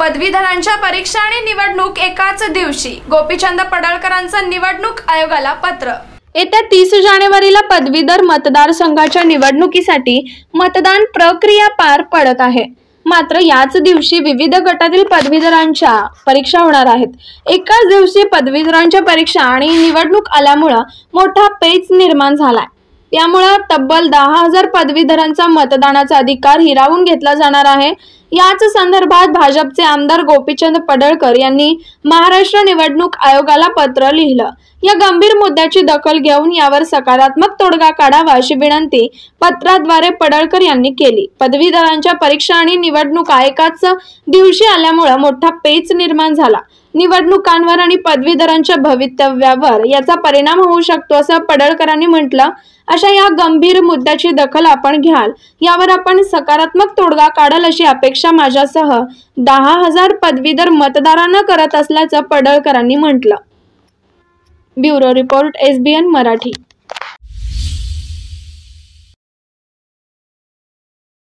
पदवीधरांच्या परीक्षा आणि निवडणूक एकाच दिवशी गोपीचंद पडळकरांचं निवडणूक आयोगाला पत्र येत्या तीस जानेवारीला पदवीधर मतदारसंघाच्या निवडणुकीसाठी मतदान प्रक्रिया पार पडत आहे मात्र याच दिवशी विविध गटातील पदवीधरांच्या परीक्षा होणार आहेत एकाच दिवशी पदवीधरांच्या परीक्षा आणि निवडणूक आल्यामुळं मोठा पेच निर्माण झालाय यामुळे तब्बल दहा हजार पदवीधरांचा मतदानाचा अधिकार हिरावून घेतला जाणार आहे याच संदर्भात भाजपचे आमदार गोपीचंद पडळकर यांनी महाराष्ट्र निवडणूक आयोगाला पत्र लिहिलं या गंभीर मुद्द्याची दखल घेऊन यावर सकारात्मक तोडगा काढावा अशी विनंती पत्राद्वारे पडळकर यांनी केली पदवीधरांच्या परीक्षा आणि निवडणूक एकाच दिवशी आल्यामुळे मोठा पेच निर्माण झाला निवडणुकांवर आणि पदवीधरांच्या भवितव्यावर याचा परिणाम होऊ शकतो असं पडळकरांनी म्हटलं अशा या गंभीर मुद्द्याची दखल आपण घ्याल यावर आपण सकारात्मक तोडगा काढाल अशी अपेक्षा माझ्यासह दहा हजार पदवीधर मतदारांना करत असल्याचं पडळकरांनी म्हटलं ब्युरो रिपोर्ट एसबीएन मराठी